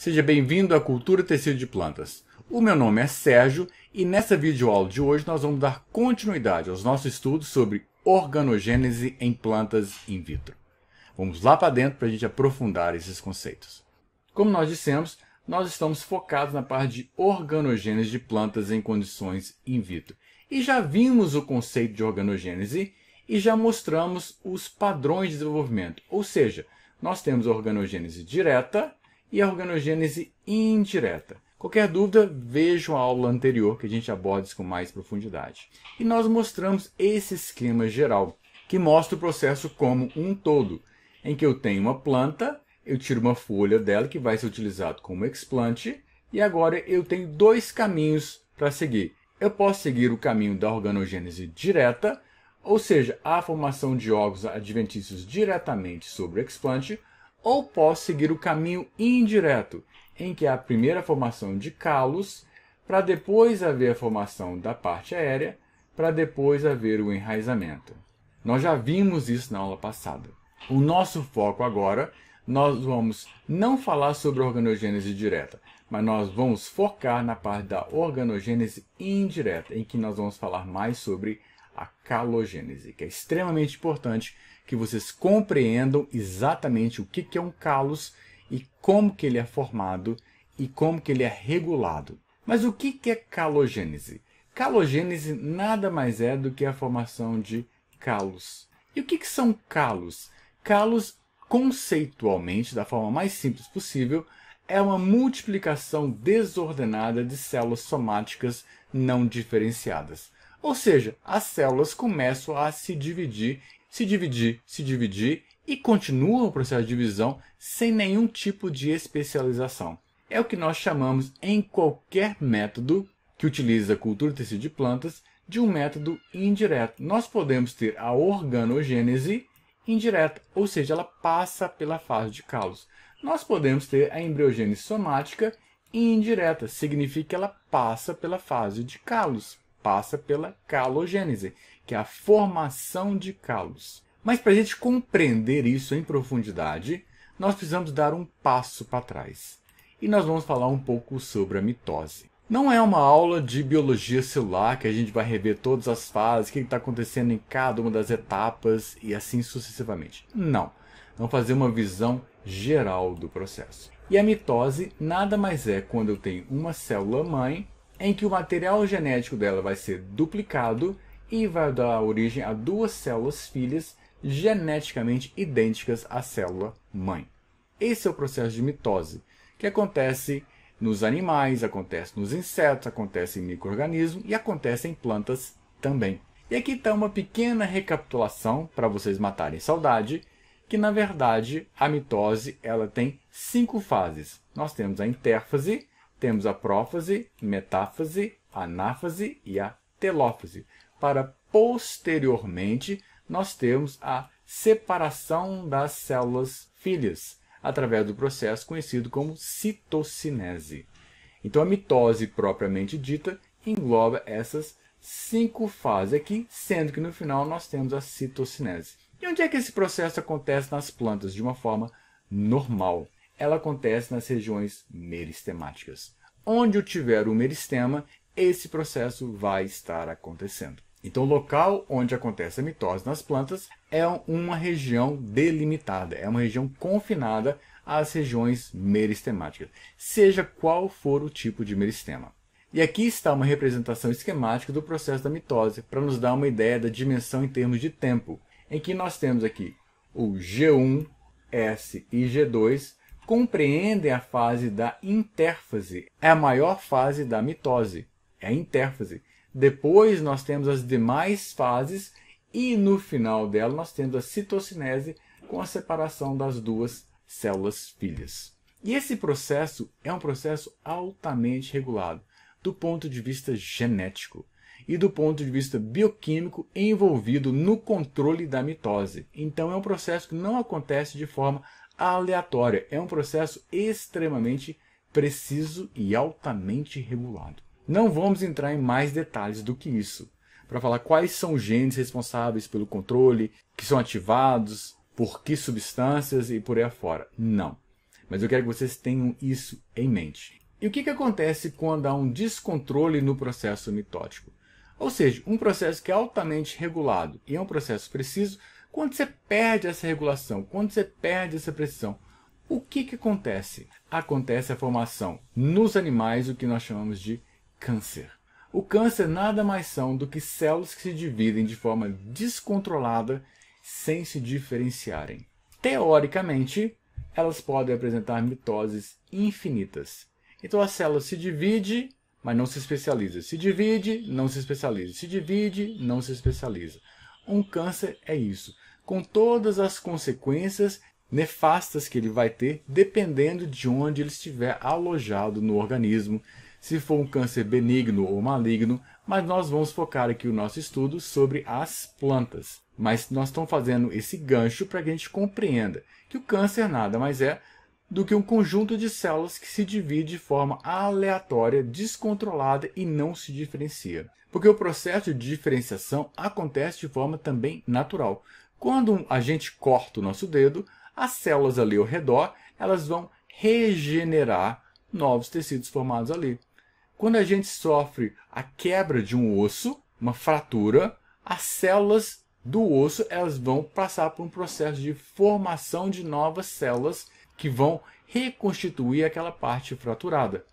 Seja bem-vindo à Cultura Tecido de Plantas. O meu nome é Sérgio e nessa videoaula de hoje nós vamos dar continuidade aos nossos estudos sobre organogênese em plantas in vitro. Vamos lá para dentro para a gente aprofundar esses conceitos. Como nós dissemos, nós estamos focados na parte de organogênese de plantas em condições in vitro. E já vimos o conceito de organogênese e já mostramos os padrões de desenvolvimento. Ou seja, nós temos organogênese direta e a organogênese indireta. Qualquer dúvida, vejam a aula anterior que a gente aborda isso com mais profundidade. E nós mostramos esse esquema geral, que mostra o processo como um todo, em que eu tenho uma planta, eu tiro uma folha dela que vai ser utilizado como explante, e agora eu tenho dois caminhos para seguir. Eu posso seguir o caminho da organogênese direta, ou seja, a formação de órgãos adventícios diretamente sobre o explante, ou posso seguir o caminho indireto, em que há a primeira formação de calos, para depois haver a formação da parte aérea, para depois haver o enraizamento. Nós já vimos isso na aula passada. O nosso foco agora, nós vamos não falar sobre organogênese direta, mas nós vamos focar na parte da organogênese indireta, em que nós vamos falar mais sobre a calogênese, que é extremamente importante que vocês compreendam exatamente o que, que é um calos e como que ele é formado e como que ele é regulado. Mas o que, que é calogênese? Calogênese nada mais é do que a formação de calos. E o que, que são calos? Calos, conceitualmente, da forma mais simples possível, é uma multiplicação desordenada de células somáticas não diferenciadas. Ou seja, as células começam a se dividir se dividir, se dividir e continua o processo de divisão sem nenhum tipo de especialização. É o que nós chamamos em qualquer método que utiliza a cultura de tecido de plantas de um método indireto. Nós podemos ter a organogênese indireta, ou seja, ela passa pela fase de calos. Nós podemos ter a embriogênese somática indireta, significa que ela passa pela fase de calos, passa pela calogênese, que é a formação de calos. Mas para a gente compreender isso em profundidade, nós precisamos dar um passo para trás. E nós vamos falar um pouco sobre a mitose. Não é uma aula de biologia celular que a gente vai rever todas as fases, o que está acontecendo em cada uma das etapas e assim sucessivamente. Não. Vamos fazer uma visão geral do processo. E a mitose nada mais é quando eu tenho uma célula mãe em que o material genético dela vai ser duplicado e vai dar origem a duas células filhas geneticamente idênticas à célula mãe. Esse é o processo de mitose, que acontece nos animais, acontece nos insetos, acontece em micro-organismos e acontece em plantas também. E aqui está uma pequena recapitulação para vocês matarem saudade, que na verdade a mitose ela tem cinco fases. Nós temos a interfase, temos a prófase, metáfase, anáfase e a telófase para posteriormente nós termos a separação das células filhas, através do processo conhecido como citocinese. Então, a mitose propriamente dita engloba essas cinco fases aqui, sendo que no final nós temos a citocinese. E onde é que esse processo acontece nas plantas de uma forma normal? Ela acontece nas regiões meristemáticas. Onde eu tiver o um meristema, esse processo vai estar acontecendo. Então, o local onde acontece a mitose nas plantas é uma região delimitada, é uma região confinada às regiões meristemáticas, seja qual for o tipo de meristema. E aqui está uma representação esquemática do processo da mitose, para nos dar uma ideia da dimensão em termos de tempo, em que nós temos aqui o G1, S e G2, compreendem a fase da interfase, é a maior fase da mitose, é a interfase, depois nós temos as demais fases e no final dela nós temos a citocinese com a separação das duas células filhas. E esse processo é um processo altamente regulado do ponto de vista genético e do ponto de vista bioquímico envolvido no controle da mitose. Então é um processo que não acontece de forma aleatória, é um processo extremamente preciso e altamente regulado. Não vamos entrar em mais detalhes do que isso, para falar quais são os genes responsáveis pelo controle, que são ativados, por que substâncias e por aí afora. Não. Mas eu quero que vocês tenham isso em mente. E o que, que acontece quando há um descontrole no processo mitótico? Ou seja, um processo que é altamente regulado e é um processo preciso, quando você perde essa regulação, quando você perde essa precisão, o que, que acontece? Acontece a formação nos animais o que nós chamamos de Câncer. O câncer nada mais são do que células que se dividem de forma descontrolada sem se diferenciarem. Teoricamente, elas podem apresentar mitoses infinitas. Então a célula se divide, mas não se especializa. Se divide, não se especializa. Se divide, não se especializa. Um câncer é isso, com todas as consequências nefastas que ele vai ter, dependendo de onde ele estiver alojado no organismo, se for um câncer benigno ou maligno, mas nós vamos focar aqui o nosso estudo sobre as plantas. Mas nós estamos fazendo esse gancho para que a gente compreenda que o câncer nada mais é do que um conjunto de células que se divide de forma aleatória, descontrolada e não se diferencia. Porque o processo de diferenciação acontece de forma também natural. Quando a gente corta o nosso dedo, as células ali ao redor, elas vão regenerar novos tecidos formados ali. Quando a gente sofre a quebra de um osso, uma fratura, as células do osso elas vão passar por um processo de formação de novas células que vão reconstituir aquela parte fraturada.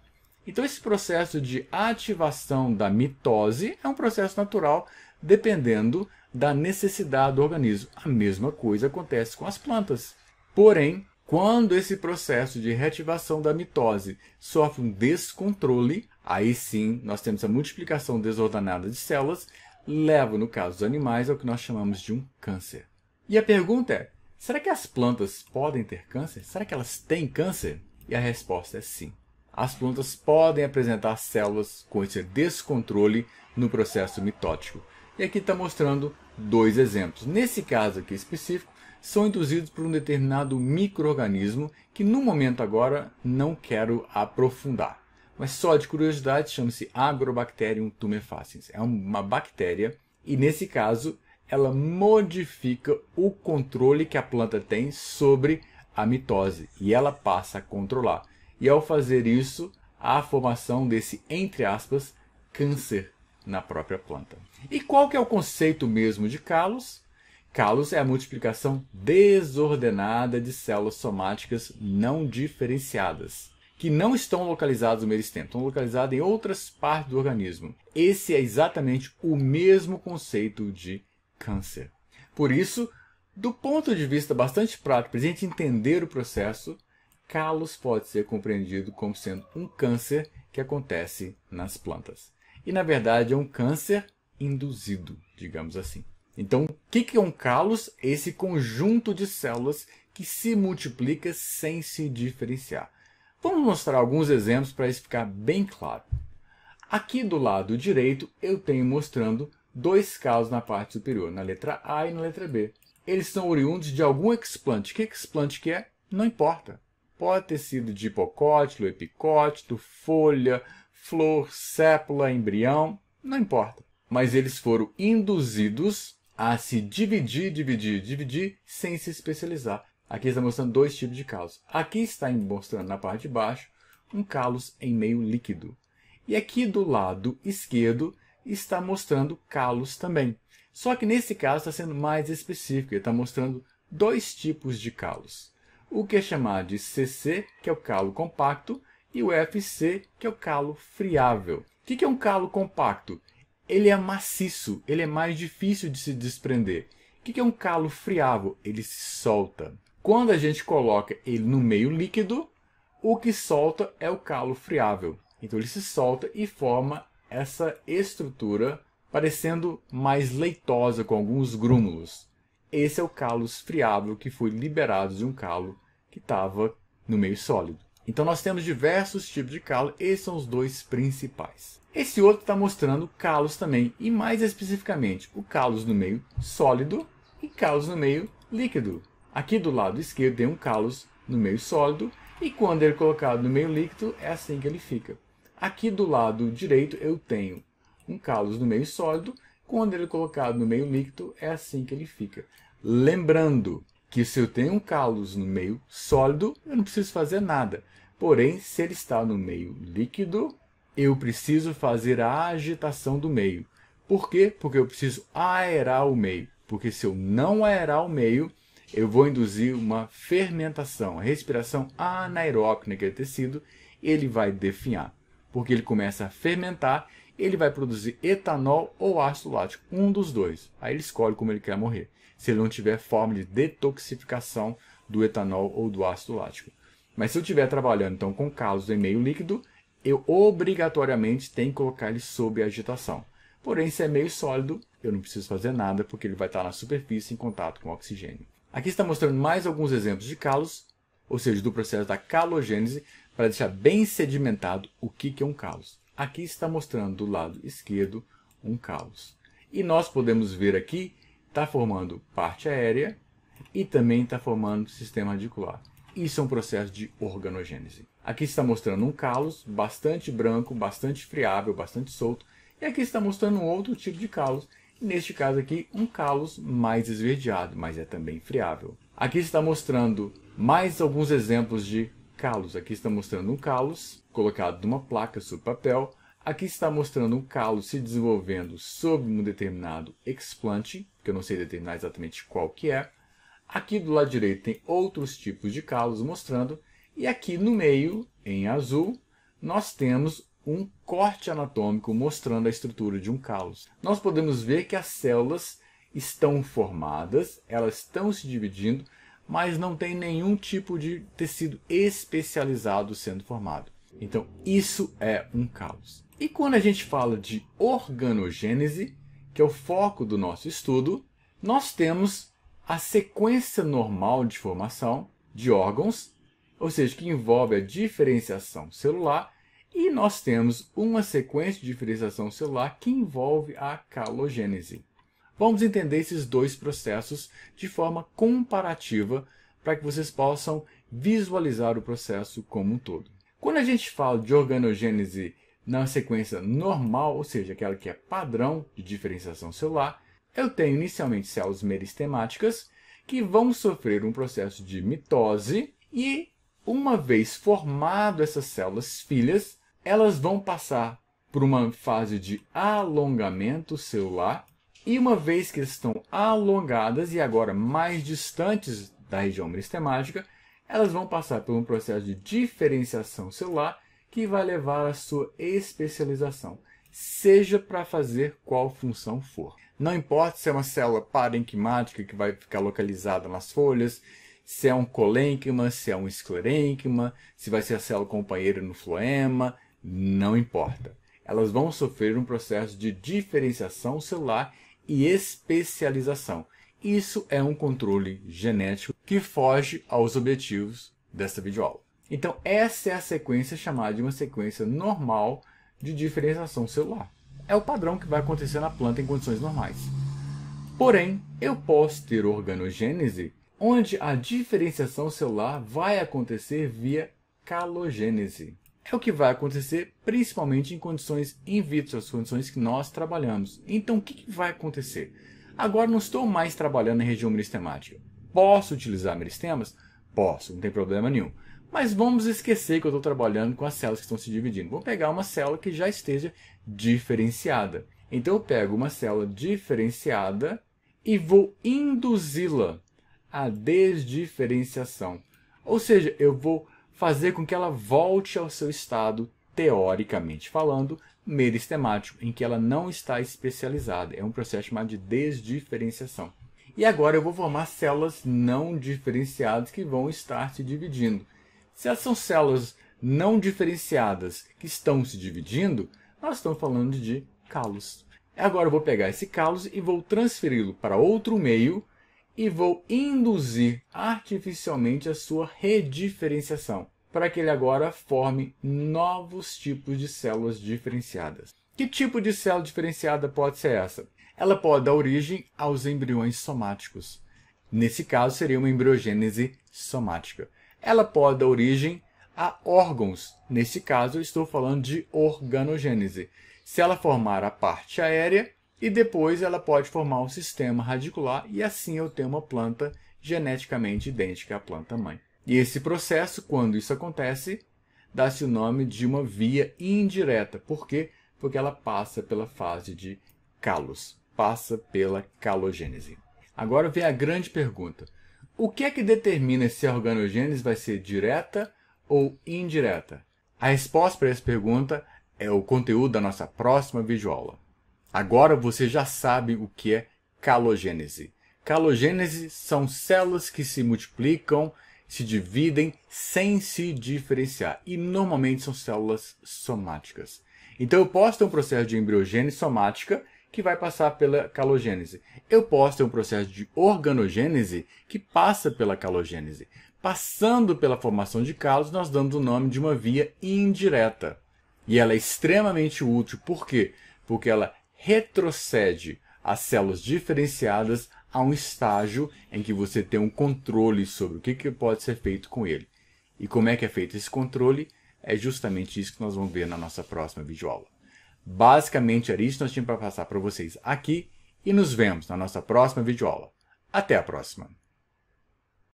Então, esse processo de ativação da mitose é um processo natural dependendo da necessidade do organismo. A mesma coisa acontece com as plantas. Porém, quando esse processo de reativação da mitose sofre um descontrole, Aí sim, nós temos a multiplicação desordenada de células, leva, no caso dos animais, ao que nós chamamos de um câncer. E a pergunta é: será que as plantas podem ter câncer? Será que elas têm câncer? E a resposta é sim. As plantas podem apresentar células com esse descontrole no processo mitótico. E aqui está mostrando dois exemplos. Nesse caso aqui específico, são induzidos por um determinado microorganismo que no momento agora não quero aprofundar. Mas só de curiosidade, chama-se Agrobacterium tumefaciens. É uma bactéria e, nesse caso, ela modifica o controle que a planta tem sobre a mitose e ela passa a controlar. E ao fazer isso, há a formação desse, entre aspas, câncer na própria planta. E qual que é o conceito mesmo de calos? Calos é a multiplicação desordenada de células somáticas não diferenciadas que não estão localizados no meristema, estão localizados em outras partes do organismo. Esse é exatamente o mesmo conceito de câncer. Por isso, do ponto de vista bastante prático, para a gente entender o processo, calos pode ser compreendido como sendo um câncer que acontece nas plantas. E, na verdade, é um câncer induzido, digamos assim. Então, o que é um calos? Esse conjunto de células que se multiplica sem se diferenciar. Vamos mostrar alguns exemplos para isso ficar bem claro. Aqui do lado direito, eu tenho mostrando dois casos na parte superior, na letra A e na letra B. Eles são oriundos de algum explante. Que explante que é? Não importa. Pode ter sido de hipocótilo, epicótilo, folha, flor, sépula, embrião, não importa. Mas eles foram induzidos a se dividir, dividir, dividir, sem se especializar. Aqui está mostrando dois tipos de calos. Aqui está mostrando na parte de baixo um calos em meio líquido. E aqui do lado esquerdo está mostrando calos também. Só que nesse caso está sendo mais específico, ele está mostrando dois tipos de calos. O que é chamado de CC, que é o calo compacto, e o FC, que é o calo friável. O que é um calo compacto? Ele é maciço, ele é mais difícil de se desprender. O que é um calo friável? Ele se solta. Quando a gente coloca ele no meio líquido, o que solta é o calo friável. Então ele se solta e forma essa estrutura parecendo mais leitosa com alguns grúmulos. Esse é o calo friável que foi liberado de um calo que estava no meio sólido. Então nós temos diversos tipos de calo, esses são os dois principais. Esse outro está mostrando calos também, e mais especificamente o calos no meio sólido e calos no meio líquido. Aqui do lado esquerdo tem um calos no meio sólido e quando ele é colocado no meio líquido, é assim que ele fica. Aqui do lado direito eu tenho um calos no meio sólido, quando ele é colocado no meio líquido, é assim que ele fica. Lembrando que se eu tenho um calos no meio sólido, eu não preciso fazer nada. Porém, se ele está no meio líquido, eu preciso fazer a agitação do meio. Por quê? Porque eu preciso aerar o meio. Porque se eu não aerar o meio, eu vou induzir uma fermentação, respiração anaeróbica de tecido, ele vai definhar, porque ele começa a fermentar, ele vai produzir etanol ou ácido lático, um dos dois. Aí ele escolhe como ele quer morrer, se ele não tiver forma de detoxificação do etanol ou do ácido lático. Mas se eu estiver trabalhando então com casos em meio líquido, eu obrigatoriamente tenho que colocar ele sob agitação. Porém, se é meio sólido, eu não preciso fazer nada porque ele vai estar na superfície em contato com o oxigênio. Aqui está mostrando mais alguns exemplos de calos, ou seja, do processo da calogênese, para deixar bem sedimentado o que é um calos. Aqui está mostrando do lado esquerdo um calos. E nós podemos ver aqui, está formando parte aérea e também está formando sistema radicular. Isso é um processo de organogênese. Aqui está mostrando um calos bastante branco, bastante friável, bastante solto. E aqui está mostrando um outro tipo de calos, Neste caso aqui, um calos mais esverdeado, mas é também friável. Aqui está mostrando mais alguns exemplos de calos. Aqui está mostrando um calos colocado numa placa sobre papel. Aqui está mostrando um calo se desenvolvendo sobre um determinado explante, que eu não sei determinar exatamente qual que é. Aqui do lado direito tem outros tipos de calos mostrando. E aqui no meio, em azul, nós temos um corte anatômico mostrando a estrutura de um calos. Nós podemos ver que as células estão formadas, elas estão se dividindo, mas não tem nenhum tipo de tecido especializado sendo formado. Então, isso é um caos. E quando a gente fala de organogênese, que é o foco do nosso estudo, nós temos a sequência normal de formação de órgãos, ou seja, que envolve a diferenciação celular e nós temos uma sequência de diferenciação celular que envolve a calogênese. Vamos entender esses dois processos de forma comparativa para que vocês possam visualizar o processo como um todo. Quando a gente fala de organogênese na sequência normal, ou seja, aquela que é padrão de diferenciação celular, eu tenho inicialmente células meristemáticas que vão sofrer um processo de mitose e, uma vez formado essas células filhas, elas vão passar por uma fase de alongamento celular e uma vez que estão alongadas e agora mais distantes da região meristemática, elas vão passar por um processo de diferenciação celular que vai levar à sua especialização, seja para fazer qual função for. Não importa se é uma célula parenquimática que vai ficar localizada nas folhas, se é um colênquima, se é um esclerênquima, se vai ser a célula companheira no floema, não importa. Elas vão sofrer um processo de diferenciação celular e especialização. Isso é um controle genético que foge aos objetivos desta videoaula. Então, essa é a sequência chamada de uma sequência normal de diferenciação celular. É o padrão que vai acontecer na planta em condições normais. Porém, eu posso ter organogênese onde a diferenciação celular vai acontecer via calogênese é o que vai acontecer principalmente em condições in vitro, as condições que nós trabalhamos. Então, o que, que vai acontecer? Agora não estou mais trabalhando em região meristemática. Posso utilizar meristemas? Posso, não tem problema nenhum. Mas vamos esquecer que eu estou trabalhando com as células que estão se dividindo. Vou pegar uma célula que já esteja diferenciada. Então eu pego uma célula diferenciada e vou induzi-la à desdiferenciação. Ou seja, eu vou fazer com que ela volte ao seu estado, teoricamente falando, meristemático, em que ela não está especializada. É um processo chamado de desdiferenciação. E agora eu vou formar células não diferenciadas que vão estar se dividindo. Se elas são células não diferenciadas que estão se dividindo, nós estamos falando de calos. Agora eu vou pegar esse calos e vou transferi-lo para outro meio e vou induzir artificialmente a sua rediferenciação, para que ele agora forme novos tipos de células diferenciadas. Que tipo de célula diferenciada pode ser essa? Ela pode dar origem aos embriões somáticos. Nesse caso, seria uma embriogênese somática. Ela pode dar origem a órgãos. Nesse caso, eu estou falando de organogênese. Se ela formar a parte aérea, e depois ela pode formar um sistema radicular e assim eu tenho uma planta geneticamente idêntica à planta mãe. E esse processo, quando isso acontece, dá-se o nome de uma via indireta. Por quê? Porque ela passa pela fase de calos, passa pela calogênese. Agora vem a grande pergunta. O que é que determina se a organogênese vai ser direta ou indireta? A resposta para essa pergunta é o conteúdo da nossa próxima videoaula. Agora você já sabe o que é calogênese. Calogênese são células que se multiplicam, se dividem sem se diferenciar e normalmente são células somáticas. Então eu posso ter um processo de embriogênese somática que vai passar pela calogênese. Eu posso ter um processo de organogênese que passa pela calogênese. Passando pela formação de calos, nós damos o nome de uma via indireta. E ela é extremamente útil, por quê? Porque ela retrocede as células diferenciadas a um estágio em que você tem um controle sobre o que, que pode ser feito com ele. E como é que é feito esse controle? É justamente isso que nós vamos ver na nossa próxima videoaula. Basicamente era isso que nós tínhamos para passar para vocês aqui e nos vemos na nossa próxima videoaula. Até a próxima!